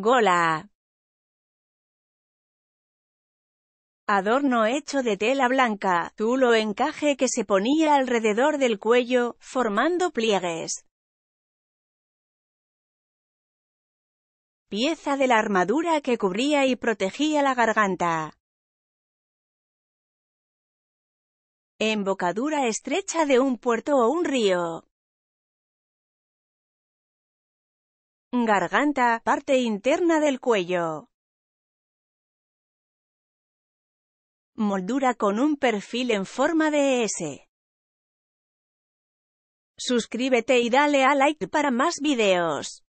Gola. Adorno hecho de tela blanca, tulo encaje que se ponía alrededor del cuello, formando pliegues. Pieza de la armadura que cubría y protegía la garganta. Embocadura estrecha de un puerto o un río. garganta, parte interna del cuello. Moldura con un perfil en forma de S. Suscríbete y dale a like para más videos.